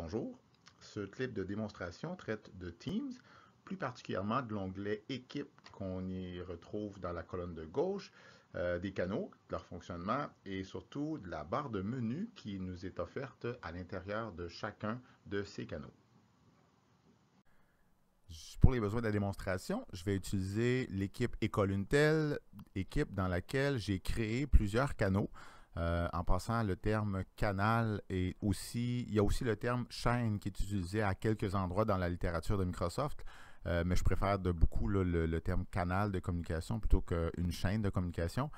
Bonjour, ce clip de démonstration traite de Teams, plus particulièrement de l'onglet Équipe qu'on y retrouve dans la colonne de gauche, euh, des canaux, de leur fonctionnement et surtout de la barre de menu qui nous est offerte à l'intérieur de chacun de ces canaux. Pour les besoins de la démonstration, je vais utiliser l'équipe École Untel, équipe dans laquelle j'ai créé plusieurs canaux euh, en passant, le terme canal et aussi, il y a aussi le terme chaîne qui est utilisé à quelques endroits dans la littérature de Microsoft, euh, mais je préfère de beaucoup le, terme canal de communication plutôt qu'une chaîne de communication.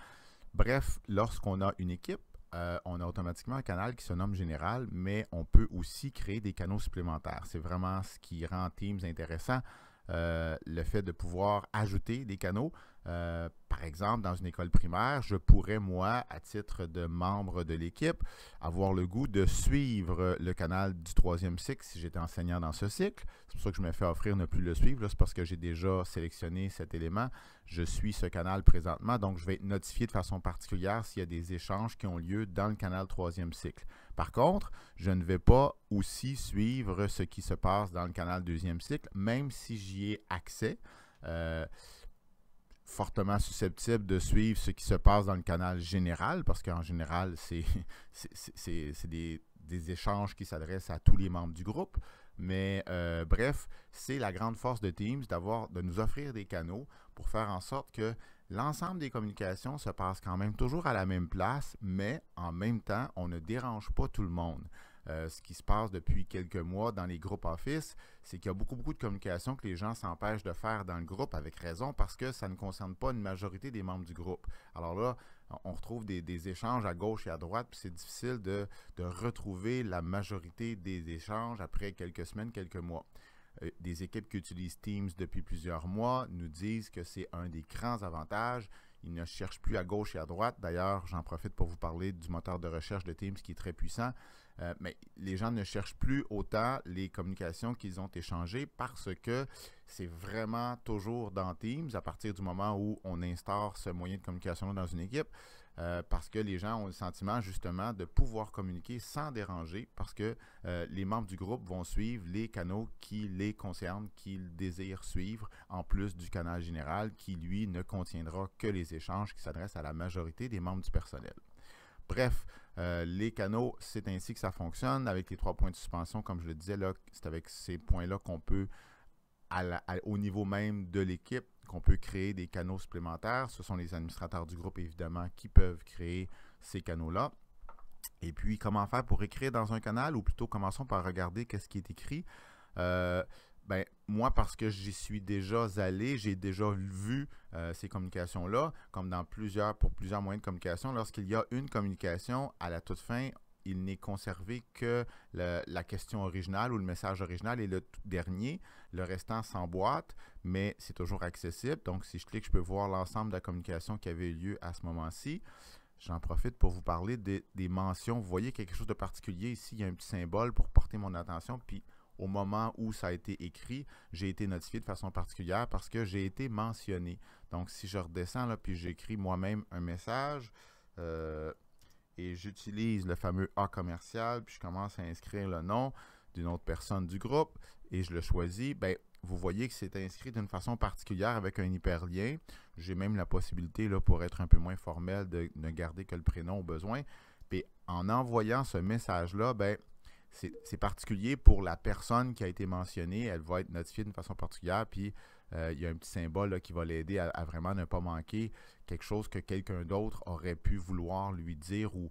Bref, lorsqu'on a une équipe, euh, on a automatiquement un canal qui se nomme général, mais on peut aussi créer des canaux supplémentaires. C'est vraiment ce qui rend Teams intéressant, le fait de pouvoir ajouter des canaux. Euh, par exemple, dans une école primaire, je pourrais, moi, à titre de membre de l'équipe, avoir le goût de suivre le canal du troisième cycle si j'étais enseignant dans ce cycle. C'est pour ça que je me fais offrir ne plus le suivre. C'est parce que j'ai déjà sélectionné cet élément. Je suis ce canal présentement, donc je vais être notifié de façon particulière s'il y a des échanges qui ont lieu dans le canal troisième cycle. Par contre, je ne vais pas aussi suivre ce qui se passe dans le canal deuxième cycle, même si j'y ai accès. Euh, fortement susceptible de suivre ce qui se passe dans le canal général, parce qu'en général, c'est des, des, échanges qui s'adressent à tous les membres du groupe. Mais euh, bref, c'est la grande force de Teams d'avoir de nous offrir des canaux pour faire en sorte que l'ensemble des communications se passe quand même toujours à la même place, mais en même temps, on ne dérange pas tout le monde. Euh, ce qui se passe depuis quelques mois dans les groupes Office, c'est qu'il y a beaucoup, beaucoup de communication que les gens s'empêchent de faire dans le groupe avec raison parce que ça ne concerne pas une majorité des membres du groupe. Alors là, on retrouve des, échanges à gauche et à droite, puis c'est difficile de, de retrouver la majorité des échanges après quelques semaines, quelques mois euh, des équipes qui utilisent Teams depuis plusieurs mois nous disent que c'est un des grands avantages. Ils ne cherchent plus à gauche et à droite. D'ailleurs, j'en profite pour vous parler du moteur de recherche de Teams qui est très puissant. Euh, mais les gens ne cherchent plus autant les communications qu'ils ont échangées parce que c'est vraiment toujours dans Teams à partir du moment où on instaure ce moyen de communication dans une équipe. Euh, parce que les gens ont le sentiment justement de pouvoir communiquer sans déranger, parce que euh, les membres du groupe vont suivre les canaux qui les concernent, qu'ils désirent suivre, en plus du canal général qui, lui, ne contiendra que les échanges qui s'adressent à la majorité des membres du personnel. Bref, euh, les canaux, c'est ainsi que ça fonctionne. Avec les trois points de suspension, comme je le disais, c'est avec ces points-là qu'on peut, au niveau même de l'équipe, qu'on peut créer des canaux supplémentaires. Ce sont les administrateurs du groupe, évidemment, qui peuvent créer ces canaux-là. Et puis, comment faire pour écrire dans un canal, ou plutôt commençons par regarder qu'est-ce qui est écrit. Euh, ben, moi, parce que j'y suis déjà allé, j'ai déjà vu euh, ces communications-là, comme dans plusieurs, pour plusieurs moyens de communication, lorsqu'il y a une communication, à la toute fin, il n'est conservé que la question originale ou le message original et le tout dernier. Le restant s'emboîte, mais c'est toujours accessible. Donc, si je clique, je peux voir l'ensemble de la communication qui avait eu lieu à ce moment-ci. J'en profite pour vous parler des, des mentions. Vous voyez quelque chose de particulier ici. Il y a un petit symbole pour porter mon attention. Puis, au moment où ça a été écrit, j'ai été notifié de façon particulière parce que j'ai été mentionné. Donc, si je redescends là, puis j'écris moi-même un message euh, et j'utilise le fameux A commercial, puis je commence à inscrire le nom d'une autre personne du groupe et je le choisis, ben, vous voyez que c'est inscrit d'une façon particulière avec un hyperlien. J'ai même la possibilité, là, pour être un peu moins formel, de ne garder que le prénom au besoin. Puis en envoyant ce message-là, ben, c'est particulier pour la personne qui a été mentionnée. Elle va être notifiée d'une façon particulière, puis euh, il y a un petit symbole qui va l'aider à, vraiment ne pas manquer quelque chose que quelqu'un d'autre aurait pu vouloir lui dire ou,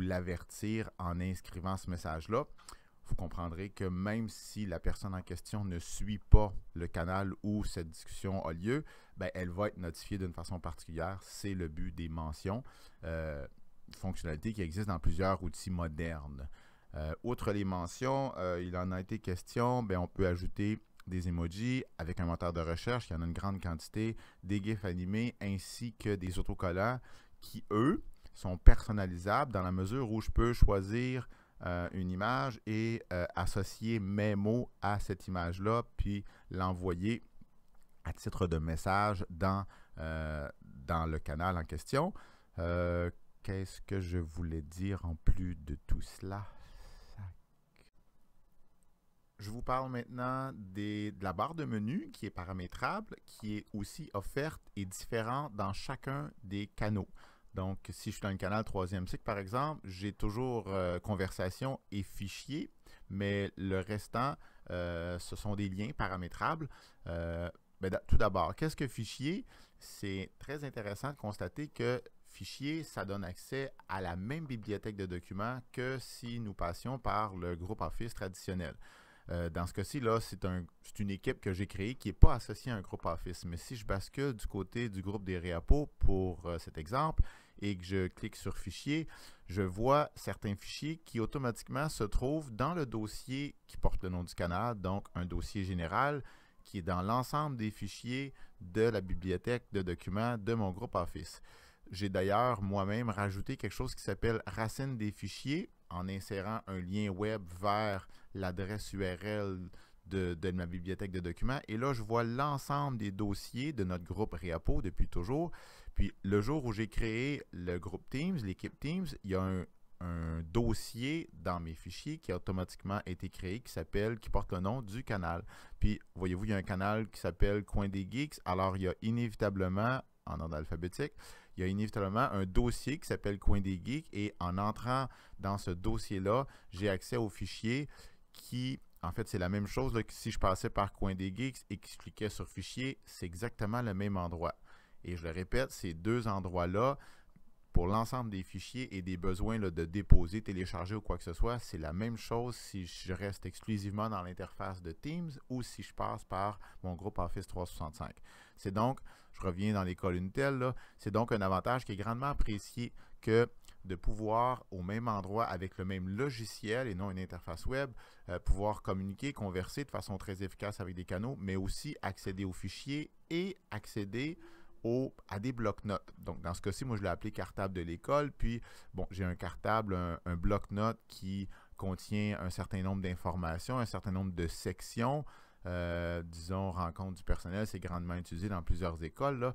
l'avertir en inscrivant ce message-là. Vous comprendrez que même si la personne en question ne suit pas le canal où cette discussion a lieu, ben, elle va être notifiée d'une façon particulière. C'est le but des mentions, fonctionnalité euh, fonctionnalité qui existe dans plusieurs outils modernes. Euh, outre les mentions, euh, il en a été question, ben, on peut ajouter des emojis avec un moteur de recherche, il y en a une grande quantité, des GIFs animés ainsi que des autocollants qui, eux, sont personnalisables dans la mesure où je peux choisir euh, une image et associer mes mots à cette image-là, puis l'envoyer à titre de message dans, dans le canal en question. Qu'est-ce que je voulais dire en plus de tout cela je vous parle maintenant de la barre de menu qui est paramétrable, qui est aussi offerte et différente dans chacun des canaux. Donc, si je suis dans le canal troisième cycle, par exemple, j'ai toujours euh, conversation et fichier, mais le restant, euh, ce sont des liens paramétrables. Euh, ben, tout d'abord, qu'est-ce que fichier? C'est très intéressant de constater que fichier, ça donne accès à la même bibliothèque de documents que si nous passions par le groupe Office traditionnel. Euh, dans ce cas-ci, là, c'est une équipe que j'ai créée qui n'est pas associée à un groupe Office. Mais si je bascule du côté du groupe des Réapos pour euh, cet exemple et que je clique sur Fichier, je vois certains fichiers qui automatiquement se trouvent dans le dossier qui porte le nom du canal, donc un dossier général qui est dans l'ensemble des fichiers de la bibliothèque de documents de mon groupe Office. J'ai d'ailleurs moi-même rajouté quelque chose qui s'appelle racine des fichiers en insérant un lien web vers l'adresse URL de, ma bibliothèque de documents. Et là, je vois l'ensemble des dossiers de notre groupe Réapo depuis toujours. Puis le jour où j'ai créé le groupe Teams, l'équipe Teams, il y a un, dossier dans mes fichiers qui a automatiquement été créé, qui s'appelle, qui porte le nom du canal. Puis voyez-vous, il y a un canal qui s'appelle Coin des Geeks. Alors, il y a inévitablement, en ordre alphabétique, il y a inévitablement un dossier qui s'appelle Coin des Geeks. Et en entrant dans ce dossier-là, j'ai accès aux fichiers qui, en fait, c'est la même chose que si je passais par Coin des Geeks et que je cliquais sur Fichier, c'est exactement le même endroit. Et je le répète, ces deux endroits-là, pour l'ensemble des fichiers et des besoins de déposer, télécharger ou quoi que ce soit, c'est la même chose si je reste exclusivement dans l'interface de Teams ou si je passe par mon groupe Office 365. C'est donc, je reviens dans les colonnes c'est donc un avantage qui est grandement apprécié que de pouvoir au même endroit avec le même logiciel et non une interface web, euh, pouvoir communiquer, converser de façon très efficace avec des canaux, mais aussi accéder aux fichiers et accéder à des blocs-notes. Donc, dans ce cas-ci, moi, je l'ai appelé cartable de l'école. Puis, bon, j'ai un cartable, un, bloc-notes qui contient un certain nombre d'informations, un certain nombre de sections. Euh, disons, rencontre du personnel, c'est grandement utilisé dans plusieurs écoles.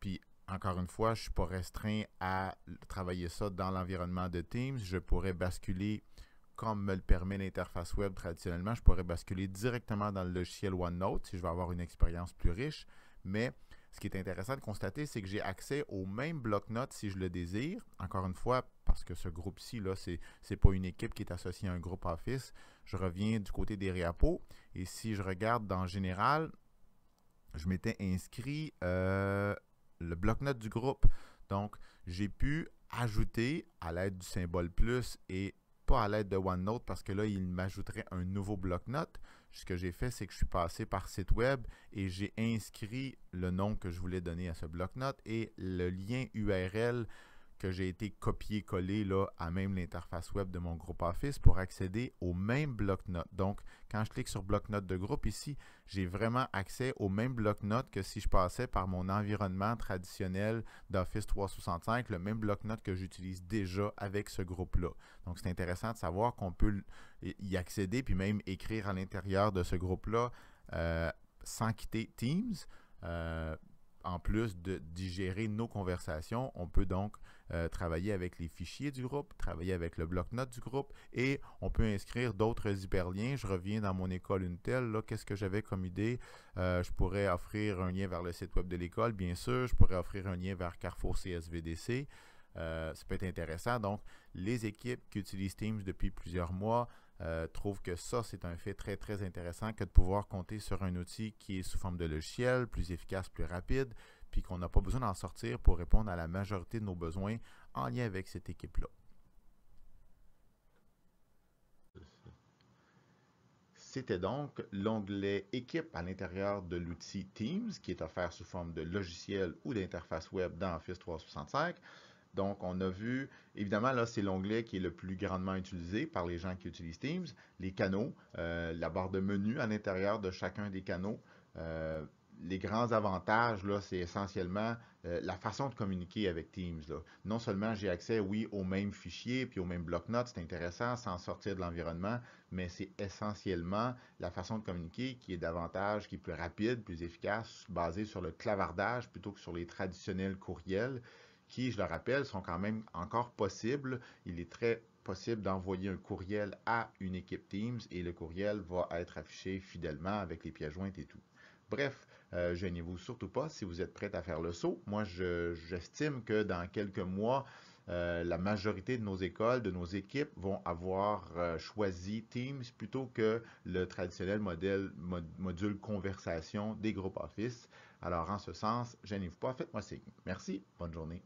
Puis, encore une fois, je ne suis pas restreint à travailler ça dans l'environnement de Teams. Je pourrais basculer, comme me le permet l'interface web traditionnellement, je pourrais basculer directement dans le logiciel OneNote si je veux avoir une expérience plus riche. Mais ce qui est intéressant de constater, c'est que j'ai accès au même bloc-notes si je le désire. Encore une fois, parce que ce groupe-ci, là, c'est n'est pas une équipe qui est associée à un groupe Office. Je reviens du côté des réappos. Et si je regarde dans Général, je m'étais inscrit euh, le bloc-notes du groupe. Donc, j'ai pu ajouter à l'aide du symbole plus et pas à l'aide de OneNote parce que là, il m'ajouterait un nouveau bloc-notes ce que j'ai fait, c'est que je suis passé par site web et j'ai inscrit le nom que je voulais donner à ce bloc-notes et le lien URL que j'ai été copié-collé là, à même l'interface web de mon groupe Office pour accéder au même bloc-notes. Donc, quand je clique sur bloc-notes de groupe ici, j'ai vraiment accès au même bloc-notes que si je passais par mon environnement traditionnel d'Office 365, le même bloc-notes que j'utilise déjà avec ce groupe-là. Donc, c'est intéressant de savoir qu'on peut y accéder, puis même écrire à l'intérieur de ce groupe-là euh, sans quitter Teams. Euh, en plus de digérer nos conversations, on peut donc euh, travailler avec les fichiers du groupe, travailler avec le bloc-notes du groupe et on peut inscrire d'autres hyperliens. Je reviens dans mon école telle, là, qu'est-ce que j'avais comme idée? Euh, je pourrais offrir un lien vers le site web de l'école, bien sûr. Je pourrais offrir un lien vers Carrefour CSVDC. Euh, ça peut être intéressant. Donc, les équipes qui utilisent Teams depuis plusieurs mois trouvent que ça, c'est un fait très, très intéressant que de pouvoir compter sur un outil qui est sous forme de logiciel, plus efficace, plus rapide, puis qu'on n'a pas besoin d'en sortir pour répondre à la majorité de nos besoins en lien avec cette équipe-là. C'était donc l'onglet Équipe à l'intérieur de l'outil Teams qui est offert sous forme de logiciel ou d'interface web dans Office 365. Donc, on a vu, évidemment, là, c'est l'onglet qui est le plus grandement utilisé par les gens qui utilisent Teams, les canaux, euh, la barre de menu à l'intérieur de chacun des canaux, euh, les grands avantages, là, c'est essentiellement euh, la façon de communiquer avec Teams. Non seulement j'ai accès, oui, aux mêmes fichiers puis aux mêmes bloc-notes, c'est intéressant, sans sortir de l'environnement, mais c'est essentiellement la façon de communiquer qui est davantage, qui est plus rapide, plus efficace, basée sur le clavardage plutôt que sur les traditionnels courriels, qui, je le rappelle, sont quand même encore possibles. Il est très possible d'envoyer un courriel à une équipe Teams et le courriel va être affiché fidèlement avec les pièces jointes et tout. Bref, je euh, gênez-vous surtout pas si vous êtes prêt à faire le saut. Moi, j'estime que dans quelques mois, euh, la majorité de nos écoles, de nos équipes vont avoir euh, choisi Teams plutôt que le traditionnel modèle, module conversation des groupes Office. Alors, en ce sens, gênez-vous pas, faites-moi signe. Merci, bonne journée.